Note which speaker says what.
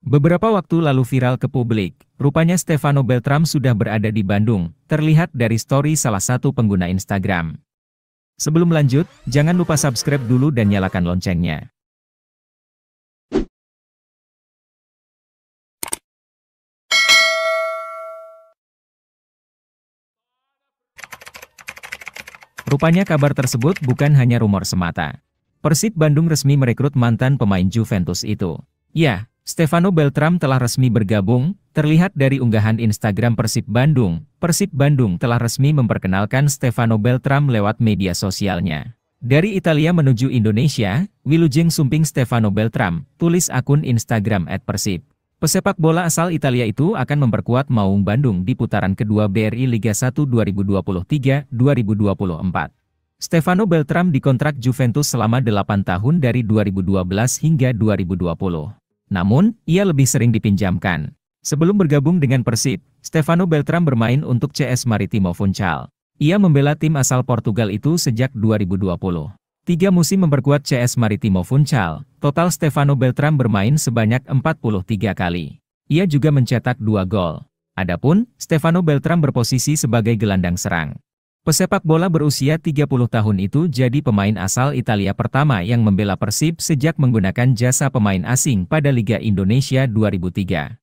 Speaker 1: Beberapa waktu lalu viral ke publik, rupanya Stefano Beltram sudah berada di Bandung, terlihat dari story salah satu pengguna Instagram. Sebelum lanjut, jangan lupa
Speaker 2: subscribe dulu dan nyalakan loncengnya.
Speaker 1: Rupanya kabar tersebut bukan hanya rumor semata. Persib Bandung resmi merekrut mantan pemain Juventus itu. Ya, Stefano Beltram telah resmi bergabung, terlihat dari unggahan Instagram Persib Bandung. Persib Bandung telah resmi memperkenalkan Stefano Beltram lewat media sosialnya. Dari Italia menuju Indonesia, Wilujeng Sumping Stefano Beltram, tulis akun Instagram at Persib. Pesepak bola asal Italia itu akan memperkuat Maung Bandung di putaran kedua BRI Liga 1 2023-2024. Stefano Beltram dikontrak Juventus selama 8 tahun dari 2012 hingga 2020 namun ia lebih sering dipinjamkan. Sebelum bergabung dengan Persib, Stefano Beltram bermain untuk CS Maritimo Funchal. Ia membela tim asal Portugal itu sejak 2020. Tiga musim memperkuat CS Maritimo Funchal, total Stefano Beltram bermain sebanyak 43 kali. Ia juga mencetak dua gol. Adapun, Stefano Beltram berposisi sebagai gelandang serang. Pesepak bola berusia 30 tahun itu jadi pemain asal Italia pertama yang membela Persib sejak menggunakan jasa pemain asing pada Liga Indonesia
Speaker 2: 2003.